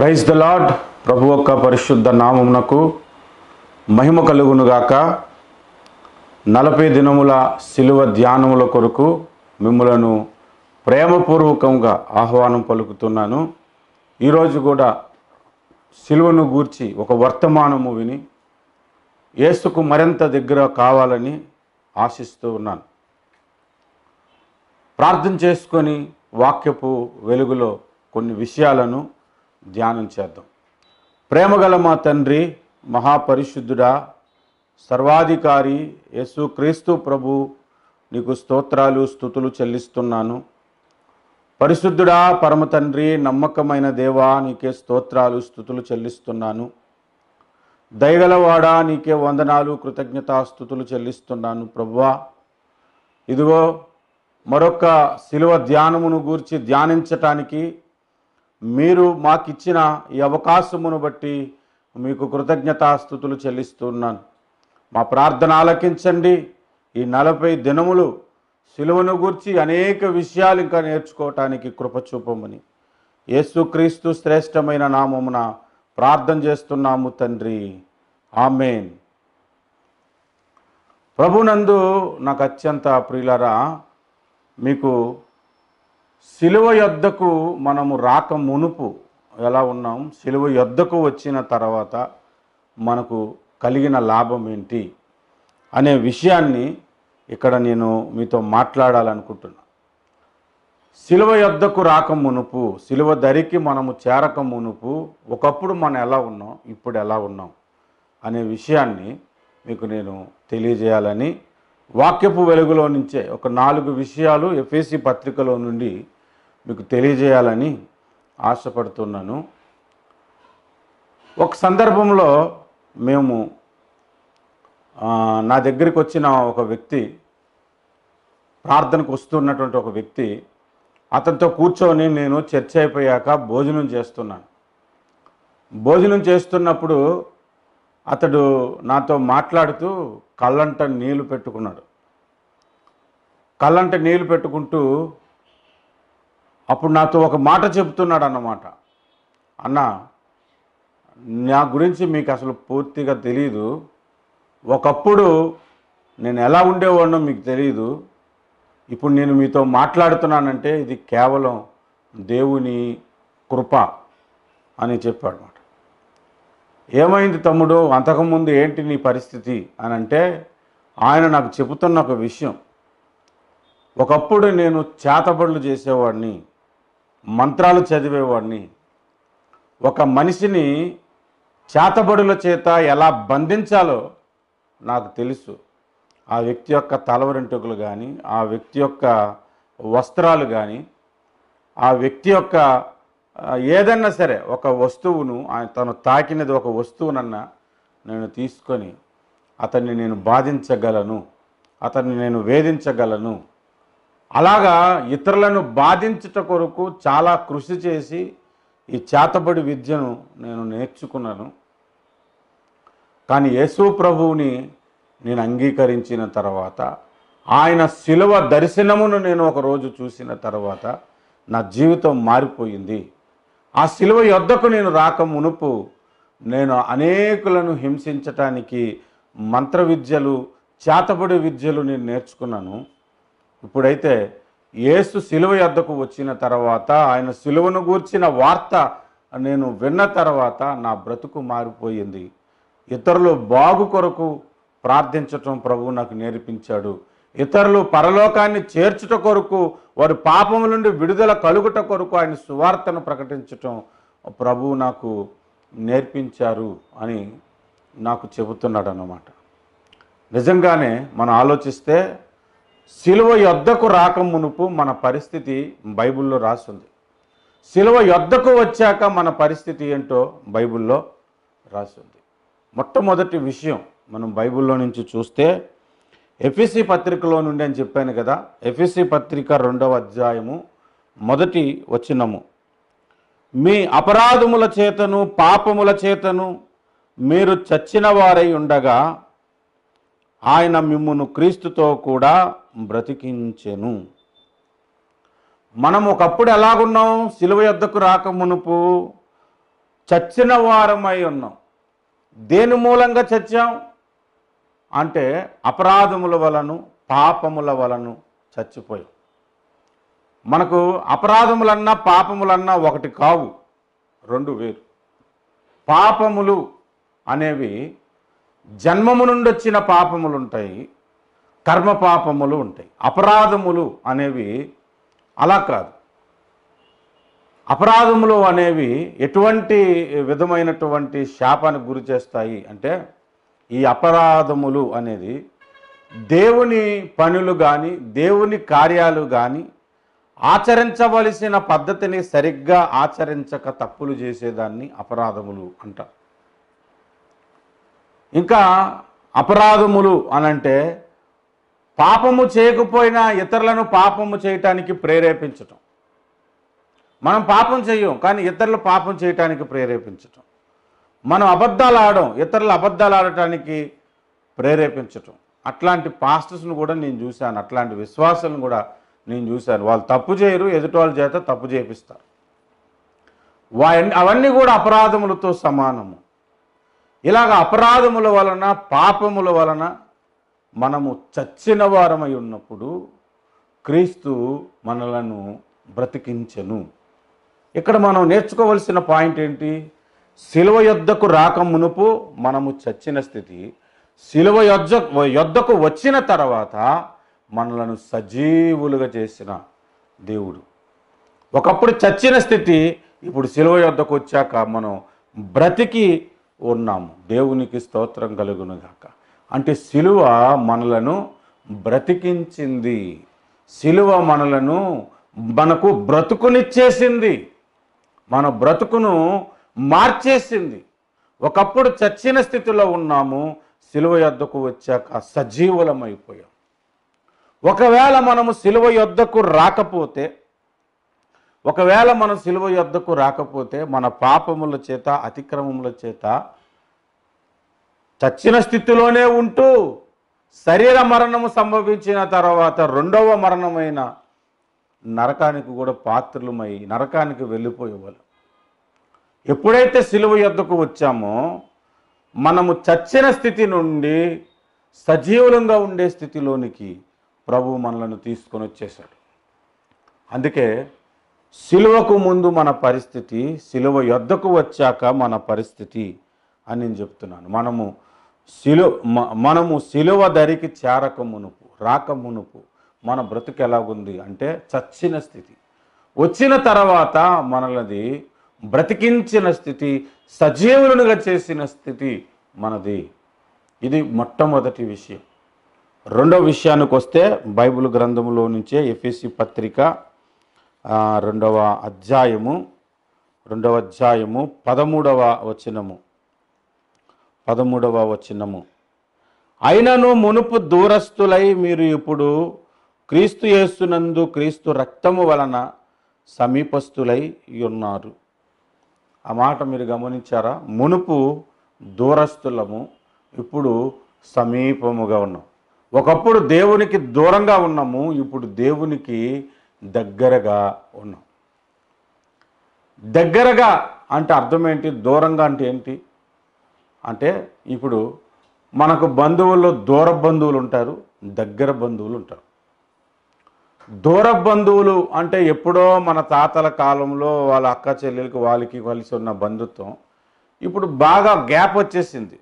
praise the lord ప్రభు యొక్క పరిశుద్ధ నామమునకు మహిమ కలుగునుగాక నలభై దినముల శిలువ ధ్యానముల కొరకు మిమ్మలను ప్రేమపూర్వకంగా ఆహ్వానం పలుకుతున్నాను ఈరోజు కూడా శిలువను గూర్చి ఒక వర్తమానము విని యేసుకు మరింత దగ్గర కావాలని ఆశిస్తూ ఉన్నాను ప్రార్థన చేసుకొని వాక్యపు వెలుగులో కొన్ని విషయాలను ధ్యానం చేద్దాం ప్రేమగల మా తండ్రి మహాపరిశుద్ధుడా సర్వాధికారి యేసు క్రీస్తు ప్రభు నీకు స్తోత్రాలు స్థుతులు చెల్లిస్తున్నాను పరిశుద్ధుడా పరమ తండ్రి నమ్మకమైన దేవా నీకే స్తోత్రాలు స్థుతులు చెల్లిస్తున్నాను దయగలవాడా నీకే వందనాలు కృతజ్ఞతాస్థుతులు చెల్లిస్తున్నాను ప్రభువా ఇదిగో మరొక శిలువ ధ్యానమును గూర్చి ధ్యానించటానికి మీరు మాకిచ్చిన ఈ అవకాశమును బట్టి మీకు కృతజ్ఞతాస్థుతులు చెల్లిస్తున్నాను మా ప్రార్థన ఆలకించండి ఈ నలభై దినములు సిలువను గూర్చి అనేక విషయాలు ఇంకా నేర్చుకోవటానికి కృపచూపమని యేసుక్రీస్తు శ్రేష్టమైన నామమున ప్రార్థన చేస్తున్నాము తండ్రి ఆమెన్ ప్రభునందు నాకు అత్యంత ప్రియులరా మీకు సిలువ యొద్దకు మనము రాక మునుపు ఎలా ఉన్నాం సిలువ యొద్దకు వచ్చిన తర్వాత మనకు కలిగిన లాభం ఏంటి అనే విషయాన్ని ఇక్కడ నేను మీతో మాట్లాడాలనుకుంటున్నా సిలువ యొద్దకు రాక మునుపు సిలువ ధరికి మనము చేరక మునుపు ఒకప్పుడు మనం ఎలా ఉన్నాం ఇప్పుడు ఎలా ఉన్నాం అనే విషయాన్ని మీకు నేను తెలియజేయాలని వాక్యపు వెలుగులో నుంచే ఒక నాలుగు విషయాలు ఎఫ్ఎసి పత్రికలో నుండి మీకు తెలియజేయాలని ఆశపడుతున్నాను ఒక సందర్భంలో మేము నా దగ్గరికి వచ్చిన ఒక వ్యక్తి ప్రార్థనకు వస్తున్నటువంటి ఒక వ్యక్తి అతనితో కూర్చొని నేను చర్చ అయిపోయాక భోజనం చేస్తున్నాను భోజనం చేస్తున్నప్పుడు అతడు నాతో మాట్లాడుతూ కళ్ళంట నీళ్లు పెట్టుకున్నాడు కళ్ళంట నీళ్లు పెట్టుకుంటూ అప్పుడు నాతో ఒక మాట చెబుతున్నాడు అన్నమాట అన్న నా గురించి మీకు అసలు పూర్తిగా తెలియదు ఒకప్పుడు నేను ఎలా ఉండేవాడినో మీకు తెలియదు ఇప్పుడు నేను మీతో మాట్లాడుతున్నానంటే ఇది కేవలం దేవుని కృప అని చెప్పాడు ఏమైంది తమ్ముడు అంతకుముందు ఏంటి నీ పరిస్థితి అని అంటే ఆయన నాకు చెబుతున్న ఒక విషయం ఒకప్పుడు నేను చేతబడులు చేసేవాడిని మంత్రాలు చదివేవాడిని ఒక మనిషిని చేతబడుల చేత ఎలా బంధించాలో నాకు తెలుసు ఆ వ్యక్తి యొక్క తలవరింటుకులు కానీ ఆ వ్యక్తి యొక్క వస్త్రాలు కానీ ఆ వ్యక్తి యొక్క ఏదన్నా సరే ఒక వస్తువును తను తాకినది ఒక వస్తువునన్నా నేను తీసుకొని అతన్ని నేను బాధించగలను అతన్ని నేను వేధించగలను అలాగా ఇతరులను బాధించుట కొరకు చాలా కృషి చేసి ఈ చేతబడి విద్యను నేను నేర్చుకున్నాను కానీ యేసు ప్రభువుని నేను అంగీకరించిన తర్వాత ఆయన శిలువ దర్శనమును నేను ఒకరోజు చూసిన తర్వాత నా జీవితం మారిపోయింది ఆ శిలువ యొద్దకు నేను రాక మునుపు నేను అనేకులను హింసించటానికి మంత్ర విద్యలు చేతబడి విద్యలు నేను నేర్చుకున్నాను ఇప్పుడైతే ఏసు శిలువ యొద్దకు వచ్చిన తర్వాత ఆయన శిలువను గూర్చిన వార్త నేను విన్న తర్వాత నా బ్రతుకు మారిపోయింది ఇతరులు బాగు కొరకు ప్రార్థించటం ప్రభువు నాకు నేర్పించాడు ఇతరులు పరలోకాన్ని చేర్చుట కొరకు వారి పాపము నుండి విడుదల కలుగుట కొరకు ఆయన సువార్తను ప్రకటించటం ప్రభువు నాకు నేర్పించారు అని నాకు చెబుతున్నాడు అన్నమాట నిజంగానే మనం ఆలోచిస్తే శిలువ యొద్దకు రాక మునుపు మన పరిస్థితి బైబిల్లో రాసింది శిలువ యొద్దకు వచ్చాక మన పరిస్థితి ఏంటో బైబిల్లో రాసింది మొట్టమొదటి విషయం మనం బైబిల్లో నుంచి చూస్తే ఎఫ్ఎస్సి పత్రికలో నుండి అని చెప్పాను కదా ఎఫ్ఎస్సి పత్రిక రెండవ అధ్యాయము మొదటి వచ్చినము మీ అపరాధముల చేతను పాపముల చేతను మీరు చచ్చిన వారై ఉండగా ఆయన మిమ్మును క్రీస్తుతో కూడా బ్రతికించెను మనం ఒకప్పుడు ఎలాగున్నాం సిలువ యొద్దకు రాక మునుపు చచ్చిన వారమై ఉన్నాం దేని మూలంగా చచ్చాం అంటే అపరాధముల వలను పాపముల వలను చచ్చిపోయి మనకు అపరాధములన్నా పాపములన్నా ఒకటి కావు రెండు వేరు పాపములు అనేవి జన్మము నుండి వచ్చిన పాపములు ఉంటాయి కర్మ పాపములు ఉంటాయి అపరాధములు అనేవి అలా కాదు అపరాధములు అనేవి ఎటువంటి విధమైనటువంటి శాపానికి గురి చేస్తాయి అంటే ఈ అపరాధములు అనేది దేవుని పనులు కానీ దేవుని కార్యాలు కానీ ఆచరించవలసిన పద్ధతిని సరిగ్గా ఆచరించక తప్పులు చేసేదాన్ని అపరాధములు అంట ఇంకా అపరాధములు అనంటే పాపము చేయకపోయినా ఇతరులను పాపము చేయటానికి ప్రేరేపించటం మనం పాపం చేయం కానీ ఇతరులు పాపం చేయటానికి ప్రేరేపించటం మనం అబద్ధాలు ఆడడం ఇతరుల అబద్ధాలు ఆడటానికి ప్రేరేపించటం అట్లాంటి పాస్టర్స్ను కూడా నేను చూశాను అట్లాంటి విశ్వాసాలను కూడా నేను చూశాను వాళ్ళు తప్పు చేయరు ఎదుటోళ్ళ చేత తప్పు చేపిస్తారు వా అవన్నీ కూడా అపరాధములతో సమానము ఇలాగ అపరాధముల వలన పాపముల వలన మనము చచ్చిన వారమై ఉన్నప్పుడు క్రీస్తు మనలను బ్రతికించను ఇక్కడ మనం నేర్చుకోవలసిన పాయింట్ ఏంటి శిలువ యొద్దకు రాక మునుపు మనము చచ్చిన స్థితి శిలువ యొద్ద యొద్దకు వచ్చిన తర్వాత మనలను సజీవులుగా చేసిన దేవుడు ఒకప్పుడు చచ్చిన స్థితి ఇప్పుడు శిలువ యొద్దకు వచ్చాక మనం బ్రతికి ఉన్నాము దేవునికి స్తోత్రం కలుగునుగాక అంటే శిలువ మనలను బ్రతికించింది శిలువ మనలను మనకు బ్రతుకునిచ్చేసింది మన బ్రతుకును మార్చేసింది ఒకప్పుడు చచ్చిన స్థితిలో ఉన్నాము సిలువ యొద్దకు వచ్చాక సజీవులమైపోయాం ఒకవేళ మనము సిలువ యొద్దకు రాకపోతే ఒకవేళ మనం సిలువ యొద్దకు రాకపోతే మన పాపముల చేత అతిక్రమముల చేత చచ్చిన స్థితిలోనే ఉంటూ శరీర మరణము సంభవించిన తర్వాత రెండవ మరణమైన నరకానికి కూడా పాత్రలమై నరకానికి వెళ్ళిపోయేవాళ్ళు ఎప్పుడైతే సిలువ యొద్దకు వచ్చామో మనము చచ్చిన స్థితి నుండి సజీవులంగా ఉండే స్థితిలోనికి ప్రభు మనలను తీసుకొని వచ్చేశాడు అందుకే సిలువకు ముందు మన పరిస్థితి సిలువ యొద్దకు వచ్చాక మన పరిస్థితి అని నేను చెప్తున్నాను మనము సిలు మనము సిలువ దరికి చేరక మునుపు రాక మునుపు మన బ్రతుకు ఎలాగుంది అంటే చచ్చిన స్థితి వచ్చిన తర్వాత మనలది బ్రతికించిన స్థితి సజీవులుగా చేసిన స్థితి మనది ఇది మొట్టమొదటి విషయం రెండో విషయానికి వస్తే బైబిల్ గ్రంథంలో నుంచే ఎఫ్ఎసి పత్రిక రెండవ అధ్యాయము రెండవ అధ్యాయము పదమూడవ వచనము పదమూడవ వచనము అయినను మునుపు దూరస్తులై మీరు ఇప్పుడు క్రీస్తు యేసునందు క్రీస్తు రక్తము వలన సమీపస్తులై ఉన్నారు ఆ మాట మీరు గమనించారా మునుపు దూరస్తులము ఇప్పుడు సమీపముగా ఉన్నాం ఒకప్పుడు దేవునికి దూరంగా ఉన్నాము ఇప్పుడు దేవునికి దగ్గరగా ఉన్నాం దగ్గరగా అంటే అర్థం ఏంటి దూరంగా అంటే ఏంటి అంటే ఇప్పుడు మనకు బంధువుల్లో దూర బంధువులు ఉంటారు దగ్గర బంధువులు ఉంటారు దూర బంధువులు అంటే ఎప్పుడో మన తాతల కాలంలో వాళ్ళ అక్క చెల్లెలకి వాళ్ళకి కలిసి ఉన్న బంధుత్వం ఇప్పుడు బాగా గ్యాప్ వచ్చేసింది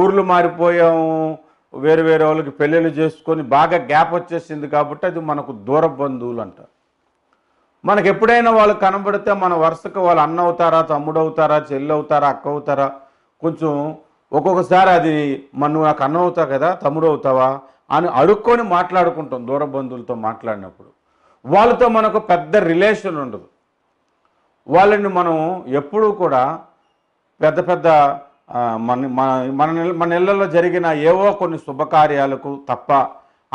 ఊర్లు మారిపోయాము వేరు వేరే వాళ్ళకి పెళ్ళిళ్ళు చేసుకొని బాగా గ్యాప్ వచ్చేసింది కాబట్టి అది మనకు దూర బంధువులు అంటారు మనకు ఎప్పుడైనా వాళ్ళు కనబడితే మన వరుసకు వాళ్ళు అన్న అవుతారా తమ్ముడు అవుతారా చెల్లి అవుతారా అక్క అవుతారా కొంచెం ఒక్కొక్కసారి అది మన నాకు అన్న అవుతావు కదా తమ్ముడు అవుతావా అని అడుక్కొని మాట్లాడుకుంటాం దూర బంధువులతో మాట్లాడినప్పుడు వాళ్ళతో మనకు పెద్ద రిలేషన్ ఉండదు వాళ్ళని మనం ఎప్పుడూ కూడా పెద్ద పెద్ద మన మన మన ఇళ్లలో జరిగిన ఏవో కొన్ని శుభకార్యాలకు తప్ప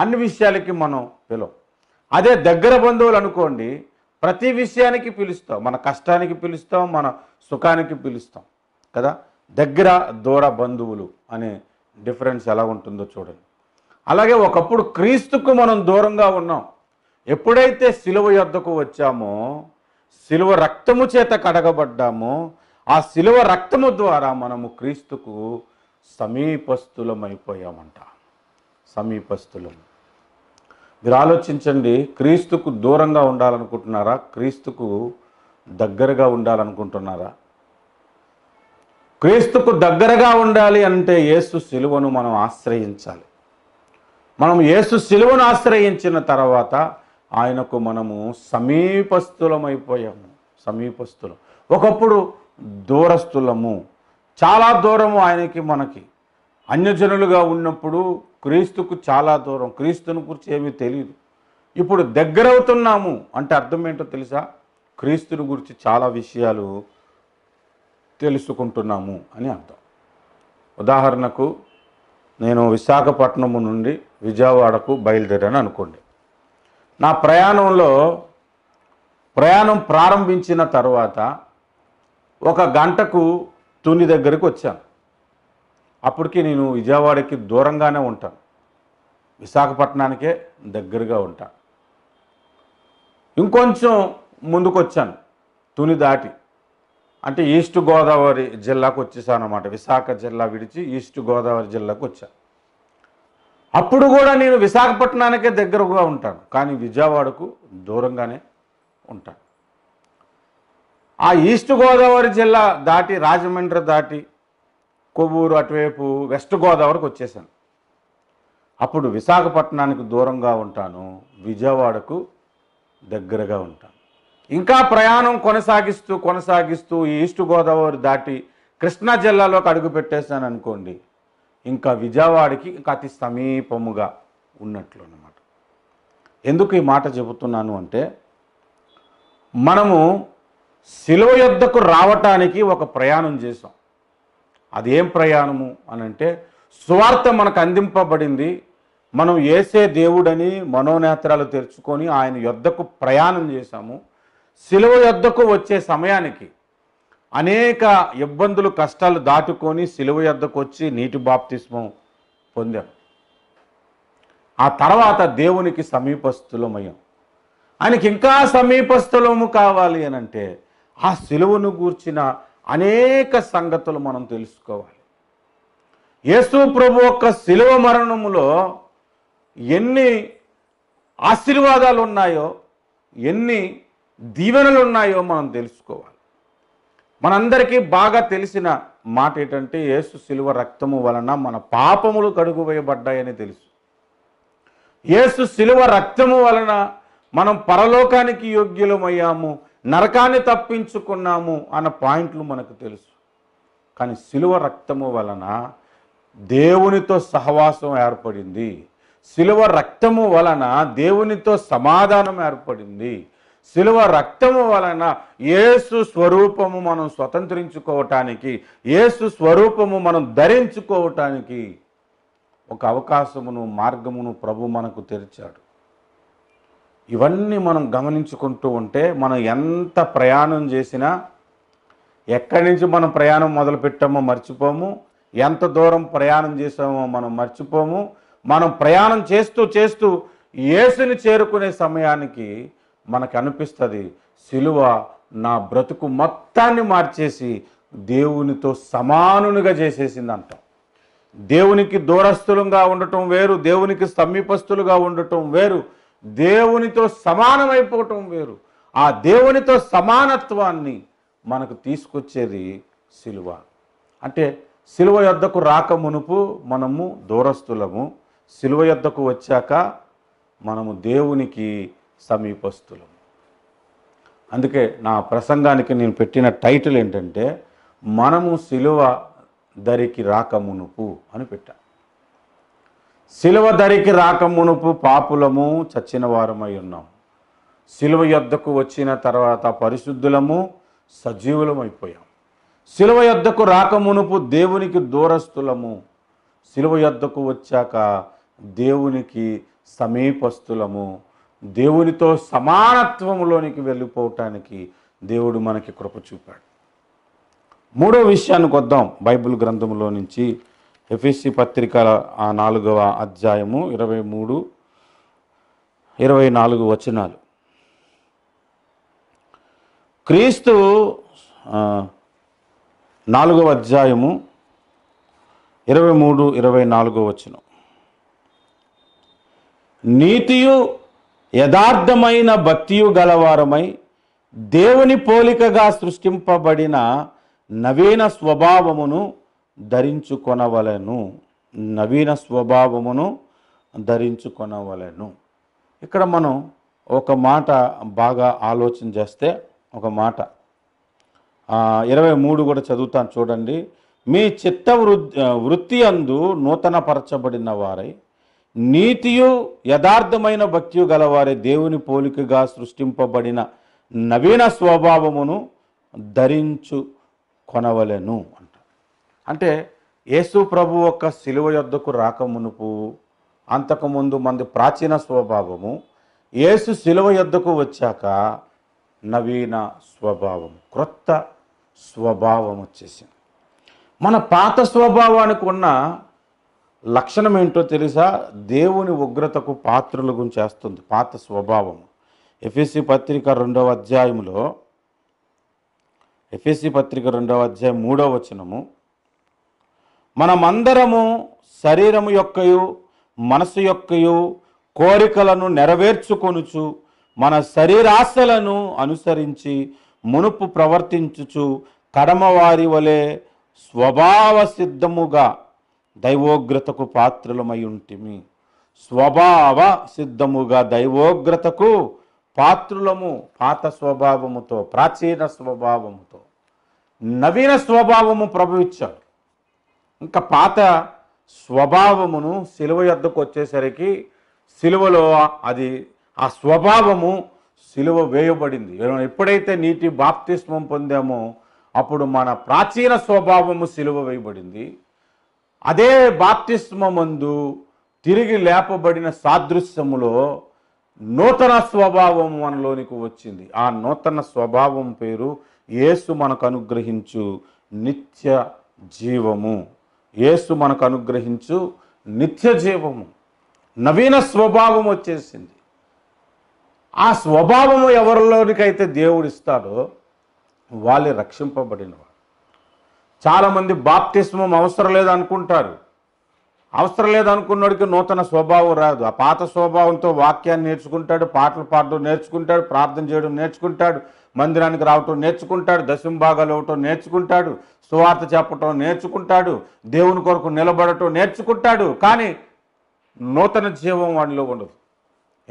అన్ని విషయాలకి మనం పిలవం అదే దగ్గర బంధువులు అనుకోండి ప్రతి విషయానికి పిలుస్తాం మన కష్టానికి పిలుస్తాం మన సుఖానికి పిలుస్తాం కదా దగ్గర దూర బంధువులు అనే డిఫరెన్స్ ఎలా ఉంటుందో చూడండి అలాగే ఒకప్పుడు క్రీస్తుకు మనం దూరంగా ఉన్నాం ఎప్పుడైతే సిలువ యొద్దకు వచ్చామో సిలువ రక్తము చేత కడగబడ్డామో ఆ సిలువ రక్తము ద్వారా మనము క్రీస్తుకు సమీపస్థులమైపోయామంట సమీపస్థులం మీరు ఆలోచించండి క్రీస్తుకు దూరంగా ఉండాలనుకుంటున్నారా క్రీస్తుకు దగ్గరగా ఉండాలనుకుంటున్నారా క్రీస్తుకు దగ్గరగా ఉండాలి అంటే యేసు సిలువను మనం ఆశ్రయించాలి మనం యేసు సిలువను ఆశ్రయించిన తర్వాత ఆయనకు మనము సమీపస్థులమైపోయాము సమీపస్థులం ఒకప్పుడు దూరస్థులము చాలా దూరము ఆయనకి మనకి అన్యజనులుగా ఉన్నప్పుడు క్రీస్తుకు చాలా దూరం క్రీస్తుని గురించి ఏమీ తెలియదు ఇప్పుడు దగ్గరవుతున్నాము అంటే అర్థం ఏంటో తెలుసా క్రీస్తుని గురించి చాలా విషయాలు తెలుసుకుంటున్నాము అని అర్థం ఉదాహరణకు నేను విశాఖపట్నం నుండి విజయవాడకు బయలుదేరాను అనుకోండి నా ప్రయాణంలో ప్రయాణం ప్రారంభించిన తర్వాత ఒక గంటకు తుని దగ్గరికి వచ్చాను అప్పటికి నేను విజయవాడకి దూరంగానే ఉంటాను విశాఖపట్నానికే దగ్గరగా ఉంటాను ఇంకొంచెం ముందుకు వచ్చాను తుని దాటి అంటే ఈస్ట్ గోదావరి జిల్లాకు వచ్చేసాను అనమాట విశాఖ జిల్లా విడిచి ఈస్ట్ గోదావరి జిల్లాకు వచ్చాను అప్పుడు కూడా నేను విశాఖపట్నానికే దగ్గరగా ఉంటాను కానీ విజయవాడకు దూరంగానే ఉంటాను ఆ ఈస్ట్ గోదావరి జిల్లా దాటి రాజమండ్రి దాటి కొవ్వూరు అటువైపు వెస్ట్ గోదావరికి వచ్చేసాను అప్పుడు విశాఖపట్నానికి దూరంగా ఉంటాను విజయవాడకు దగ్గరగా ఉంటాను ఇంకా ప్రయాణం కొనసాగిస్తూ కొనసాగిస్తూ ఈస్ట్ గోదావరి దాటి కృష్ణా జిల్లాలోకి అడుగు పెట్టేశాను అనుకోండి ఇంకా విజయవాడకి ఇంకా అతి సమీపముగా ఉన్నట్లు అన్నమాట ఎందుకు ఈ మాట చెబుతున్నాను అంటే మనము శిలువ యొద్దకు రావటానికి ఒక ప్రయాణం చేసాం అదేం ప్రయాణము అని అంటే సువార్త మనకు అందింపబడింది మనం ఏసే దేవుడని మనోనేత్రాలు తెరుచుకొని ఆయన యొద్దకు ప్రయాణం చేశాము శిలువ యొద్దకు వచ్చే సమయానికి అనేక ఇబ్బందులు కష్టాలు దాటుకొని సిలువ ఎద్దకు వచ్చి నీటి బాప్తిస్మం పొందాం ఆ తర్వాత దేవునికి సమీపస్థులమయ్యాం ఆయనకి ఇంకా సమీపస్థులము కావాలి అని అంటే ఆ సిలువను గూర్చిన అనేక సంగతులు మనం తెలుసుకోవాలి యేసు ప్రభు యొక్క సిలువ మరణములో ఎన్ని ఆశీర్వాదాలు ఉన్నాయో ఎన్ని దీవెనలు ఉన్నాయో మనం తెలుసుకోవాలి మనందరికీ బాగా తెలిసిన మాట ఏంటంటే ఏసు శిలువ రక్తము వలన మన పాపములు కడుగు వేయబడ్డాయని తెలుసు ఏసు శిలువ రక్తము వలన మనం పరలోకానికి యోగ్యులమయ్యాము నరకాన్ని తప్పించుకున్నాము అన్న పాయింట్లు మనకు తెలుసు కానీ శిలువ రక్తము వలన దేవునితో సహవాసం ఏర్పడింది శిలువ రక్తము వలన దేవునితో సమాధానం ఏర్పడింది శిలువ రక్తము వలన ఏసు స్వరూపము మనం స్వతంత్రించుకోవటానికి ఏసు స్వరూపము మనం ధరించుకోవటానికి ఒక అవకాశమును మార్గమును ప్రభు మనకు తెరిచాడు ఇవన్నీ మనం గమనించుకుంటూ ఉంటే మనం ఎంత ప్రయాణం చేసినా ఎక్కడి నుంచి మనం ప్రయాణం మొదలు పెట్టామో మర్చిపోము ఎంత దూరం ప్రయాణం చేసామో మనం మర్చిపోము మనం ప్రయాణం చేస్తూ చేస్తూ ఏసుని చేరుకునే సమయానికి మనకు అనిపిస్తుంది సిలువ నా బ్రతుకు మొత్తాన్ని మార్చేసి దేవునితో సమానునిగా చేసేసింది అంటాం దేవునికి దూరస్తులుగా ఉండటం వేరు దేవునికి సమీపస్తులుగా ఉండటం వేరు దేవునితో సమానమైపోవటం వేరు ఆ దేవునితో సమానత్వాన్ని మనకు తీసుకొచ్చేది సిలువ అంటే సిలువ యొద్దకు రాక మునుపు మనము దూరస్తులము సిలువ యొద్దకు వచ్చాక మనము దేవునికి సమీపస్తులం అందుకే నా ప్రసంగానికి నేను పెట్టిన టైటిల్ ఏంటంటే మనము సిలువ దరికి రాకమునుపు అని పెట్టా సిలువ దరికి రాకమునుపు పాపులము చచ్చిన వారమై ఉన్నాం సిలువ యొద్దకు వచ్చిన తర్వాత పరిశుద్ధులము సజీవులమైపోయాం సిలువ యొద్దకు రాకమునుపు దేవునికి దూరస్థులము సిలువ యొద్దకు వచ్చాక దేవునికి సమీపస్థులము దేవునితో సమానత్వంలోనికి వెళ్ళిపోవటానికి దేవుడు మనకి కృప చూపాడు మూడో విషయానికి వద్దాం బైబిల్ గ్రంథంలో నుంచి ఎఫ్ఎస్సి పత్రిక ఆ నాలుగవ అధ్యాయము ఇరవై మూడు ఇరవై నాలుగు వచనాలు క్రీస్తు నాలుగవ అధ్యాయము ఇరవై మూడు ఇరవై నాలుగో వచనం నీతియు యథార్థమైన భక్తియు గలవారమై దేవుని పోలికగా సృష్టింపబడిన నవీన స్వభావమును ధరించుకొనవలను నవీన స్వభావమును ధరించుకొనవలను ఇక్కడ మనం ఒక మాట బాగా ఆలోచన చేస్తే ఒక మాట ఇరవై మూడు కూడా చదువుతాను చూడండి మీ చిత్త వృత్తి అందు నూతనపరచబడిన వారై నీతియు యథార్థమైన భక్తియు గలవారే దేవుని పోలికగా సృష్టింపబడిన నవీన స్వభావమును ధరించు కొనవలెను అంట అంటే యేసు ప్రభు యొక్క సిలువ యొద్దకు రాకమునుపు అంతకుముందు మంది ప్రాచీన స్వభావము యేసు సిలువ యొద్దకు వచ్చాక నవీన స్వభావం క్రొత్త స్వభావం వచ్చేసింది మన పాత స్వభావానికి ఉన్న లక్షణం ఏంటో తెలుసా దేవుని ఉగ్రతకు పాత్రలుగు చేస్తుంది పాత స్వభావం ఎఫ్ఎస్సి పత్రిక రెండవ అధ్యాయంలో ఎఫ్ఎస్సి పత్రిక రెండవ అధ్యాయం మూడవ వచనము మనమందరము శరీరము యొక్కయు మనసు యొక్కయు కోరికలను నెరవేర్చుకొనుచు మన శరీరాశలను అనుసరించి మునుపు ప్రవర్తించుచు కడమవారి వలె స్వభావ సిద్ధముగా దైవోగ్రతకు పాత్రలమై ఉంటిమి స్వభావ సిద్ధముగా దైవోగ్రతకు పాత్రులము పాత స్వభావముతో ప్రాచీన స్వభావముతో నవీన స్వభావము ప్రభువిచ్చాడు ఇంకా పాత స్వభావమును సిలువ ఎద్దకు వచ్చేసరికి సిలువలో అది ఆ స్వభావము సిలువ వేయబడింది ఎప్పుడైతే నీటి బాప్తిస్మం పొందామో అప్పుడు మన ప్రాచీన స్వభావము సిలువ వేయబడింది అదే బాప్తిస్మందు తిరిగి లేపబడిన సాదృశ్యములో నూతన స్వభావం మనలోనికి వచ్చింది ఆ నూతన స్వభావం పేరు యేసు మనకు అనుగ్రహించు నిత్య జీవము యేసు మనకు అనుగ్రహించు నిత్య జీవము నవీన స్వభావం వచ్చేసింది ఆ స్వభావము ఎవరిలోనికైతే దేవుడిస్తాడో వాళ్ళు రక్షింపబడినవాడు చాలామంది బాప్తిస్మం అవసరం లేదనుకుంటారు అవసరం లేదనుకున్నోడికి నూతన స్వభావం రాదు ఆ పాత స్వభావంతో వాక్యాన్ని నేర్చుకుంటాడు పాటలు పాడడం నేర్చుకుంటాడు ప్రార్థన చేయడం నేర్చుకుంటాడు మందిరానికి రావటం నేర్చుకుంటాడు దశంభాగాలు ఇవ్వటం నేర్చుకుంటాడు సువార్త చెప్పటం నేర్చుకుంటాడు దేవుని కొరకు నిలబడటం నేర్చుకుంటాడు కానీ నూతన జీవం వాడిలో ఉండదు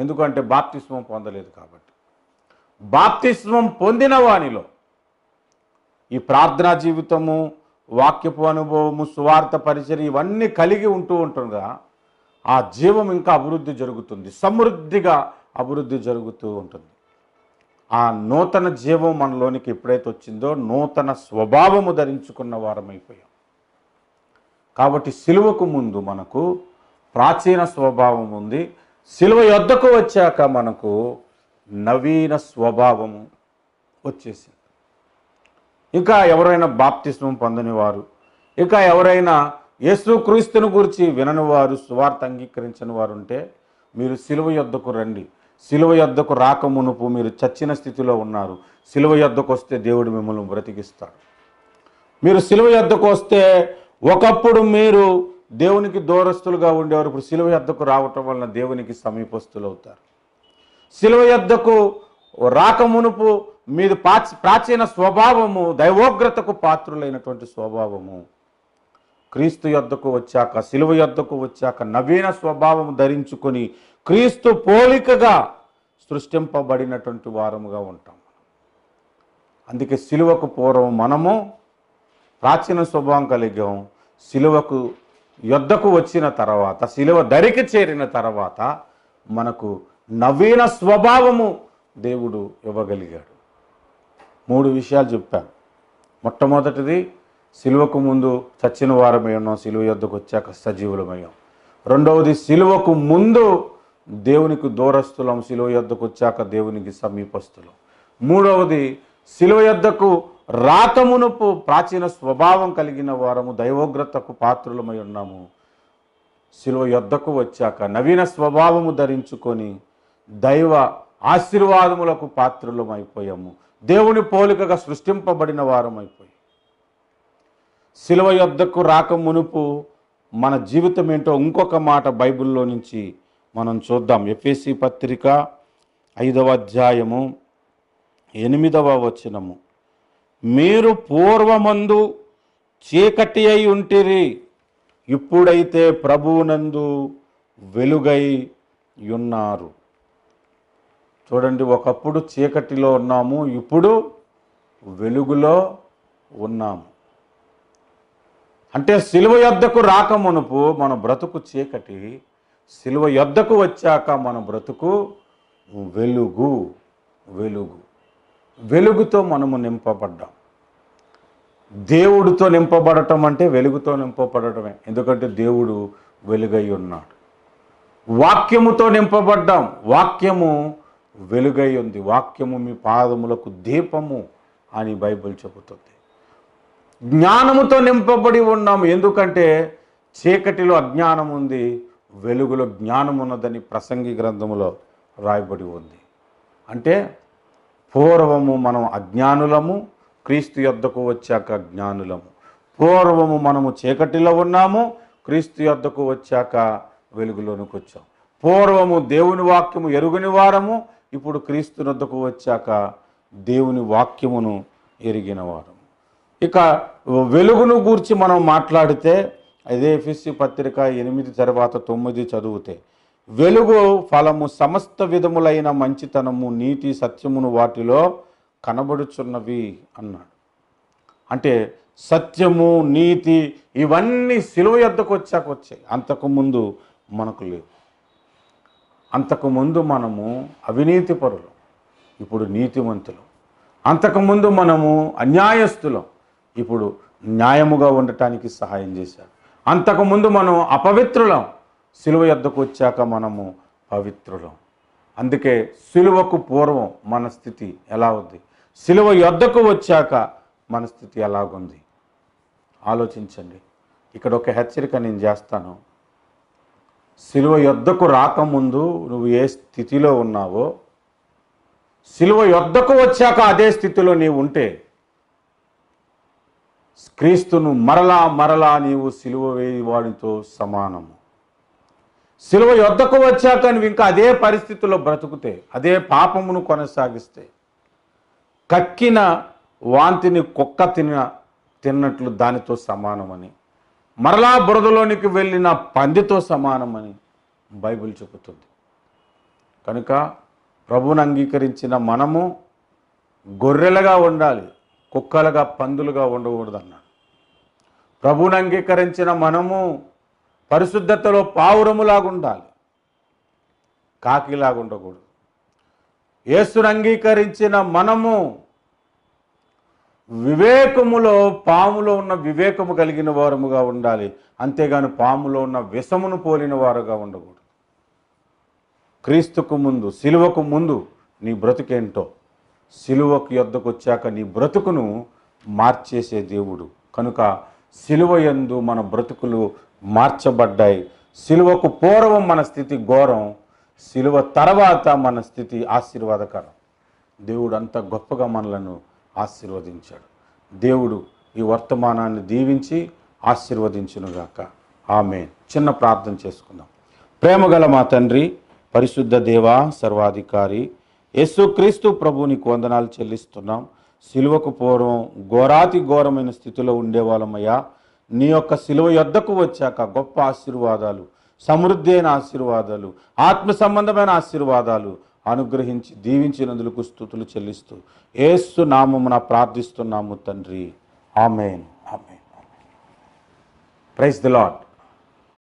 ఎందుకంటే బాప్తిస్మం పొందలేదు కాబట్టి బాప్తిస్మం పొందిన వాణిలో ఈ ప్రార్థనా జీవితము వాక్యపు అనుభవము సువార్త పరిచయం ఇవన్నీ కలిగి ఉంటూ ఉంటుందా ఆ జీవం ఇంకా అభివృద్ధి జరుగుతుంది సమృద్ధిగా అభివృద్ధి జరుగుతూ ఉంటుంది ఆ నూతన జీవం మనలోనికి ఎప్పుడైతే వచ్చిందో నూతన స్వభావము ధరించుకున్న వారమైపోయాం కాబట్టి సిలువకు ముందు మనకు ప్రాచీన స్వభావం ఉంది సిలువ యొద్దకు వచ్చాక మనకు నవీన స్వభావము వచ్చేసింది ఇంకా ఎవరైనా బాప్తిస్మం పొందనివారు ఇక ఎవరైనా క్రీస్తుని గురించి వినని వారు సువార్త అంగీకరించని వారు ఉంటే మీరు సిలువ యొద్దకు రండి సిలువ యొద్దకు మునుపు మీరు చచ్చిన స్థితిలో ఉన్నారు సిలువ యొద్దకు వస్తే దేవుడు మిమ్మల్ని బ్రతికిస్తాడు మీరు సిలువ యొద్దకు వస్తే ఒకప్పుడు మీరు దేవునికి దూరస్తులుగా ఉండేవారు ఇప్పుడు సిలువ యొద్దకు రావటం వలన దేవునికి సమీపస్తులు అవుతారు సిలువ యొద్దకు రాకమునుపు మీది ప్రాచీన స్వభావము దైవోగ్రతకు పాత్రులైనటువంటి స్వభావము క్రీస్తు యొద్దకు వచ్చాక సిలువ యొద్దకు వచ్చాక నవీన స్వభావం ధరించుకొని క్రీస్తు పోలికగా సృష్టింపబడినటువంటి వారముగా ఉంటాం అందుకే సిలువకు పూర్వం మనము ప్రాచీన స్వభావం కలిగాం సిలువకు యొద్దకు వచ్చిన తర్వాత సిలువ దరికి చేరిన తర్వాత మనకు నవీన స్వభావము దేవుడు ఇవ్వగలిగాడు మూడు విషయాలు చెప్పాను మొట్టమొదటిది సిలువకు ముందు చచ్చిన వారమై ఉన్నాం సిలువ యొద్దకు వచ్చాక సజీవులమయ్యాం రెండవది సిలువకు ముందు దేవునికి దూరస్తులం సిలువ యొద్దకు వచ్చాక దేవునికి సమీపస్తులం మూడవది సిలువ యొద్దకు రాతమునుపు ప్రాచీన స్వభావం కలిగిన వారము దైవోగ్రతకు పాత్రులమై ఉన్నాము సిలువ యొద్దకు వచ్చాక నవీన స్వభావము ధరించుకొని దైవ ఆశీర్వాదములకు పాత్రులమైపోయాము దేవుని పోలికగా సృష్టింపబడిన వారమైపోయి శిలువ యొద్దకు రాక మునుపు మన జీవితం ఏంటో ఇంకొక మాట బైబిల్లో నుంచి మనం చూద్దాం ఎఫ్ఎసి పత్రిక ఐదవ అధ్యాయము ఎనిమిదవ వచనము మీరు పూర్వమందు చీకటి అయి ఉంటిరి ఇప్పుడైతే ప్రభువునందు వెలుగై ఉన్నారు చూడండి ఒకప్పుడు చీకటిలో ఉన్నాము ఇప్పుడు వెలుగులో ఉన్నాము అంటే సిలువ యొద్దకు రాకమునుపు మన బ్రతుకు చీకటి సిలువ యొద్దకు వచ్చాక మన బ్రతుకు వెలుగు వెలుగు వెలుగుతో మనము నింపబడ్డాం దేవుడితో నింపబడటం అంటే వెలుగుతో నింపబడటమే ఎందుకంటే దేవుడు వెలుగై ఉన్నాడు వాక్యముతో నింపబడ్డాం వాక్యము వెలుగై ఉంది వాక్యము మీ పాదములకు దీపము అని బైబిల్ చెబుతుంది జ్ఞానముతో నింపబడి ఉన్నాము ఎందుకంటే చీకటిలో అజ్ఞానం ఉంది వెలుగులో జ్ఞానం ఉన్నదని ప్రసంగి గ్రంథములో రాయబడి ఉంది అంటే పూర్వము మనం అజ్ఞానులము క్రీస్తు యొద్దకు వచ్చాక జ్ఞానులము పూర్వము మనము చీకటిలో ఉన్నాము క్రీస్తు యొద్దకు వచ్చాక వెలుగులోనికి వచ్చాము పూర్వము దేవుని వాక్యము ఎరుగుని వారము ఇప్పుడు క్రీస్తు క్రీస్తునద్దకు వచ్చాక దేవుని వాక్యమును ఎరిగినవారు ఇక వెలుగును గూర్చి మనం మాట్లాడితే అదే ఫిస్సు పత్రిక ఎనిమిది తర్వాత తొమ్మిది చదివితే వెలుగు ఫలము సమస్త విధములైన మంచితనము నీతి సత్యమును వాటిలో కనబడుచున్నవి అన్నాడు అంటే సత్యము నీతి ఇవన్నీ సిలువ ఎద్దకు వచ్చాక వచ్చాయి అంతకుముందు మనకు లేవు అంతకుముందు మనము అవినీతి పరులు ఇప్పుడు నీతివంతులు అంతకుముందు మనము అన్యాయస్తులం ఇప్పుడు న్యాయముగా ఉండటానికి సహాయం చేశారు అంతకుముందు మనం అపవిత్రులం సిలువ ఎద్దకు వచ్చాక మనము పవిత్రులం అందుకే సిలువకు పూర్వం మన స్థితి ఎలా ఉంది సిలువ ఎద్దకు వచ్చాక మన స్థితి ఎలాగుంది ఆలోచించండి ఇక్కడ ఒక హెచ్చరిక నేను చేస్తాను సిలువ యొద్దకు రాకముందు నువ్వు ఏ స్థితిలో ఉన్నావో సిలువ యొద్దకు వచ్చాక అదే స్థితిలో నీవు ఉంటే క్రీస్తును మరలా మరలా నీవు సిలువ వేయవాడితో సమానము సిలువ యొద్దకు వచ్చాక నువ్వు ఇంకా అదే పరిస్థితుల్లో బ్రతుకుతే అదే పాపమును కొనసాగిస్తే కక్కిన వాంతిని కుక్క తిన తిన్నట్లు దానితో సమానమని మరలా బురదలోనికి వెళ్ళిన పందితో సమానమని బైబిల్ చెబుతుంది కనుక ప్రభువును అంగీకరించిన మనము గొర్రెలుగా ఉండాలి కుక్కలుగా పందులుగా ఉండకూడదు అన్నాడు ప్రభువును అంగీకరించిన మనము పరిశుద్ధతలో పావురములాగా ఉండాలి కాకిలాగా ఉండకూడదు యేసును అంగీకరించిన మనము వివేకములో పాములో ఉన్న వివేకము కలిగిన వారముగా ఉండాలి అంతేగాని పాములో ఉన్న విషమును పోలిన వారుగా ఉండకూడదు క్రీస్తుకు ముందు సిలువకు ముందు నీ బ్రతుకేంటో సిలువకు యొద్దకు వచ్చాక నీ బ్రతుకును మార్చేసే దేవుడు కనుక సిలువ ఎందు మన బ్రతుకులు మార్చబడ్డాయి సిలువకు పూర్వం మన స్థితి ఘోరం సిలువ తర్వాత మన స్థితి ఆశీర్వాదకరం దేవుడు అంత గొప్పగా మనలను ఆశీర్వదించాడు దేవుడు ఈ వర్తమానాన్ని దీవించి ఆశీర్వదించునుగాక ఆమె చిన్న ప్రార్థన చేసుకుందాం ప్రేమగల మా తండ్రి పరిశుద్ధ దేవ సర్వాధికారి యేసుక్రీస్తు ప్రభునికి వందనాలు చెల్లిస్తున్నాం సిలువకు పూర్వం ఘోరాతి ఘోరమైన స్థితిలో ఉండేవాళ్ళమయ్యా నీ యొక్క సిలువ యొద్దకు వచ్చాక గొప్ప ఆశీర్వాదాలు సమృద్ధి అయిన ఆశీర్వాదాలు ఆత్మ సంబంధమైన ఆశీర్వాదాలు అనుగ్రహించి దీవించినందులకు స్థుతులు చెల్లిస్తూ ఏసు నామమున ప్రార్థిస్తున్నాము తండ్రి amen amen praise the lord